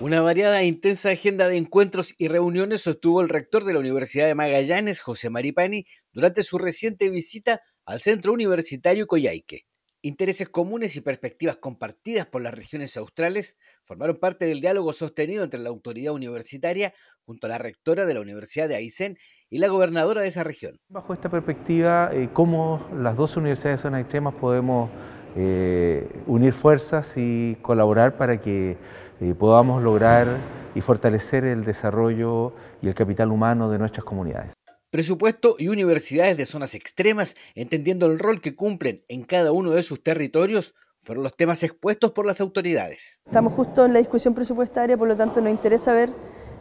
Una variada e intensa agenda de encuentros y reuniones sostuvo el rector de la Universidad de Magallanes, José Maripani, durante su reciente visita al Centro Universitario Coyhaique. Intereses comunes y perspectivas compartidas por las regiones australes formaron parte del diálogo sostenido entre la autoridad universitaria junto a la rectora de la Universidad de Aysén y la gobernadora de esa región. Bajo esta perspectiva, eh, cómo las dos universidades de extremas podemos eh, unir fuerzas y colaborar para que eh, podamos lograr y fortalecer el desarrollo y el capital humano de nuestras comunidades. Presupuesto y universidades de zonas extremas, entendiendo el rol que cumplen en cada uno de sus territorios, fueron los temas expuestos por las autoridades. Estamos justo en la discusión presupuestaria, por lo tanto nos interesa ver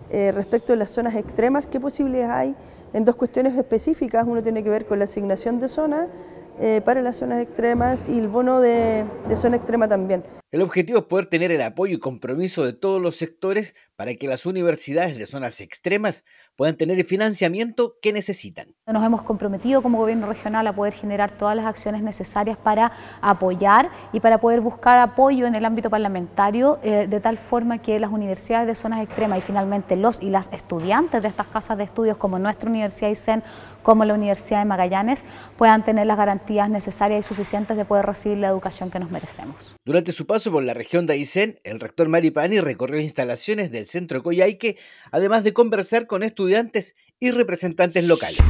eh, respecto a las zonas extremas qué posibilidades hay en dos cuestiones específicas. Uno tiene que ver con la asignación de zonas eh, para las zonas extremas y el bono de, zona extrema también. El objetivo es poder tener el apoyo y compromiso de todos los sectores para que las universidades de zonas extremas puedan tener el financiamiento que necesitan. Nos hemos comprometido como gobierno regional a poder generar todas las acciones necesarias para apoyar y para poder buscar apoyo en el ámbito parlamentario eh, de tal forma que las universidades de zonas extremas y finalmente los y las estudiantes de estas casas de estudios como nuestra Universidad ICEN, como la Universidad de Magallanes, puedan tener las garantías necesarias y suficientes de poder recibir la educación que nos merecemos. Durante su paso por la región de Aysén, el rector Maripani recorrió instalaciones del centro Coyhaique, además de conversar con estudiantes y representantes locales.